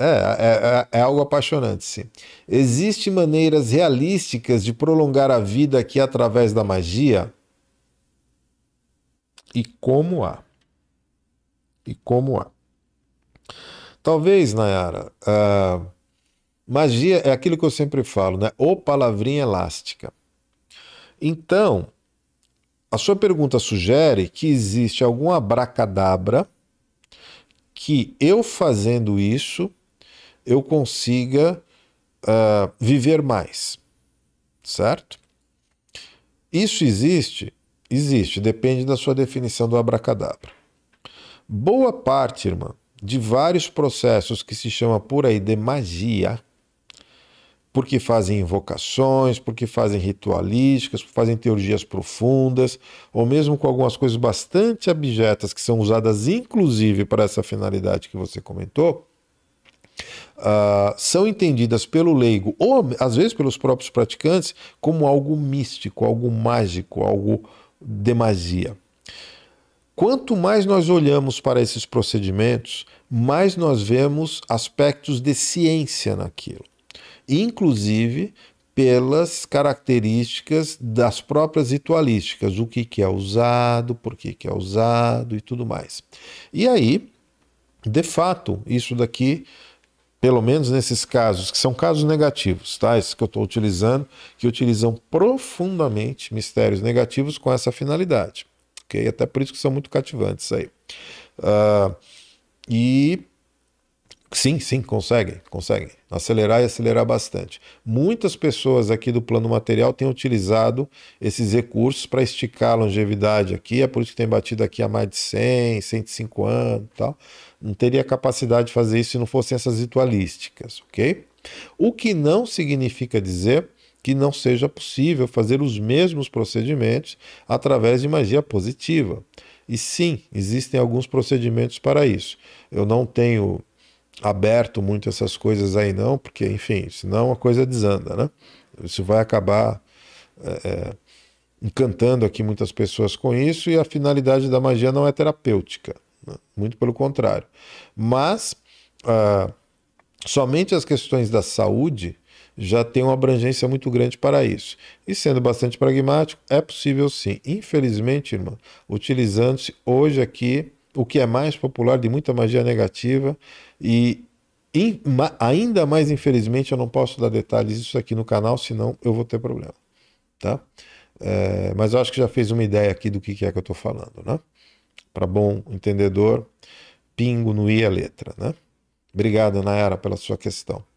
É, é, é, é, algo apaixonante, sim. Existem maneiras realísticas de prolongar a vida aqui através da magia? E como há? E como há? Talvez, Nayara, uh, magia é aquilo que eu sempre falo, né? Ou palavrinha elástica. Então, a sua pergunta sugere que existe algum abracadabra que eu fazendo isso eu consiga uh, viver mais, certo? Isso existe? Existe, depende da sua definição do abracadabra. Boa parte, irmã, de vários processos que se chama por aí de magia, porque fazem invocações, porque fazem ritualísticas, porque fazem teologias profundas, ou mesmo com algumas coisas bastante abjetas que são usadas inclusive para essa finalidade que você comentou, uh, são entendidas pelo leigo ou às vezes pelos próprios praticantes como algo místico, algo mágico, algo de magia. Quanto mais nós olhamos para esses procedimentos, mais nós vemos aspectos de ciência naquilo, inclusive pelas características das próprias ritualísticas, o que, que é usado, por que, que é usado e tudo mais. E aí, de fato, isso daqui pelo menos nesses casos, que são casos negativos, tá? Esses que eu estou utilizando, que utilizam profundamente mistérios negativos com essa finalidade. Ok? Até por isso que são muito cativantes aí. Uh, e Sim, sim, conseguem, conseguem. Acelerar e acelerar bastante. Muitas pessoas aqui do plano material têm utilizado esses recursos para esticar a longevidade aqui, é por isso que tem batido aqui há mais de 100, 105 anos e tal. Não teria capacidade de fazer isso se não fossem essas ritualísticas, ok? O que não significa dizer que não seja possível fazer os mesmos procedimentos através de magia positiva. E sim, existem alguns procedimentos para isso. Eu não tenho aberto muito essas coisas aí, não, porque, enfim, senão a coisa desanda, né? Isso vai acabar é, é, encantando aqui muitas pessoas com isso, e a finalidade da magia não é terapêutica, né? muito pelo contrário. Mas ah, somente as questões da saúde já tem uma abrangência muito grande para isso. E sendo bastante pragmático, é possível sim. Infelizmente, irmã, utilizando-se hoje aqui o que é mais popular de muita magia negativa e in, ma, ainda mais infelizmente eu não posso dar detalhes disso aqui no canal, senão eu vou ter problema, tá? É, mas eu acho que já fez uma ideia aqui do que, que é que eu estou falando, né? Para bom entendedor, pingo no i a é letra, né? Obrigado, Nayara, pela sua questão.